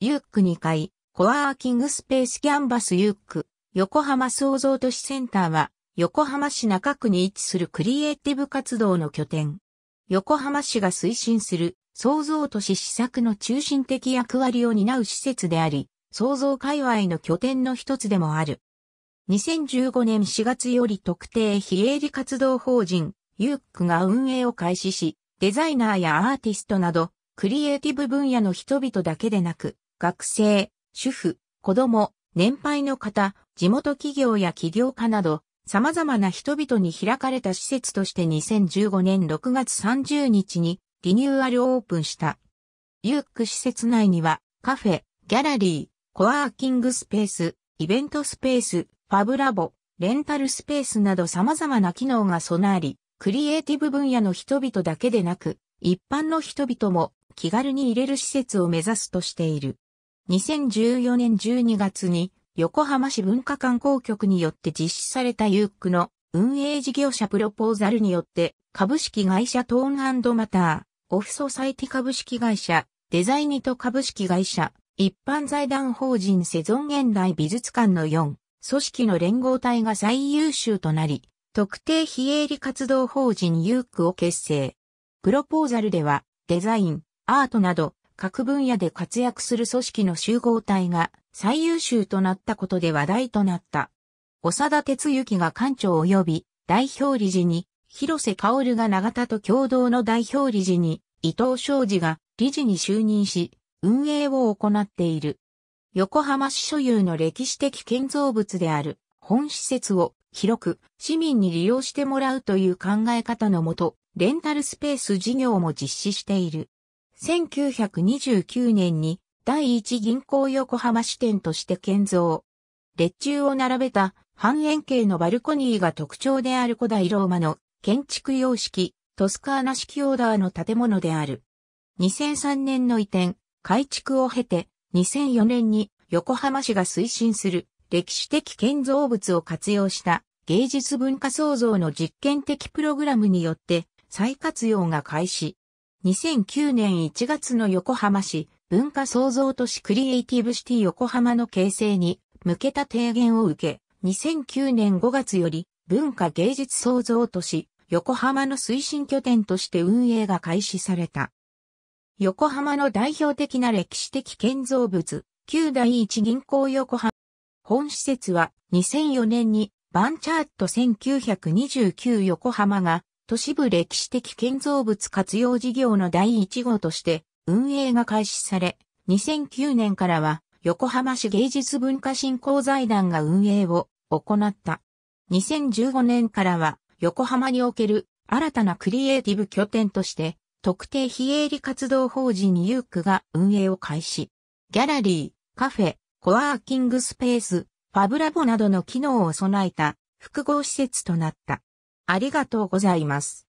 ユック2階、コワーキングスペースキャンバスユック、横浜創造都市センターは、横浜市中区に位置するクリエイティブ活動の拠点。横浜市が推進する創造都市施策の中心的役割を担う施設であり、創造界隈の拠点の一つでもある。2015年4月より特定非営利活動法人、ユックが運営を開始し、デザイナーやアーティストなど、クリエイティブ分野の人々だけでなく、学生、主婦、子供、年配の方、地元企業や起業家など、様々な人々に開かれた施設として2015年6月30日にリニューアルオープンした。ユーク施設内にはカフェ、ギャラリー、コワーキングスペース、イベントスペース、ファブラボ、レンタルスペースなど様々な機能が備わり、クリエイティブ分野の人々だけでなく、一般の人々も気軽に入れる施設を目指すとしている。2014年12月に横浜市文化観光局によって実施されたユークの運営事業者プロポーザルによって株式会社トーンマター、オフソサイティ株式会社、デザイニト株式会社、一般財団法人セゾン現代美術館の4組織の連合体が最優秀となり、特定非営利活動法人ユークを結成。プロポーザルでは、デザイン、アートなど、各分野で活躍する組織の集合体が最優秀となったことで話題となった。長田哲之が館長及び代表理事に、広瀬香織が永田と共同の代表理事に、伊藤昌司が理事に就任し、運営を行っている。横浜市所有の歴史的建造物である本施設を広く市民に利用してもらうという考え方のもと、レンタルスペース事業も実施している。1929年に第一銀行横浜支店として建造。列柱を並べた半円形のバルコニーが特徴である古代ローマの建築様式、トスカーナ式オーダーの建物である。2003年の移転、改築を経て、2004年に横浜市が推進する歴史的建造物を活用した芸術文化創造の実験的プログラムによって再活用が開始。2009年1月の横浜市文化創造都市クリエイティブシティ横浜の形成に向けた提言を受け、2009年5月より文化芸術創造都市横浜の推進拠点として運営が開始された。横浜の代表的な歴史的建造物、旧第一銀行横浜。本施設は2004年にバンチャート1929横浜が都市部歴史的建造物活用事業の第1号として運営が開始され、2009年からは横浜市芸術文化振興財団が運営を行った。2015年からは横浜における新たなクリエイティブ拠点として特定非営利活動法人ユークが運営を開始。ギャラリー、カフェ、コワーキングスペース、ファブラボなどの機能を備えた複合施設となった。ありがとうございます。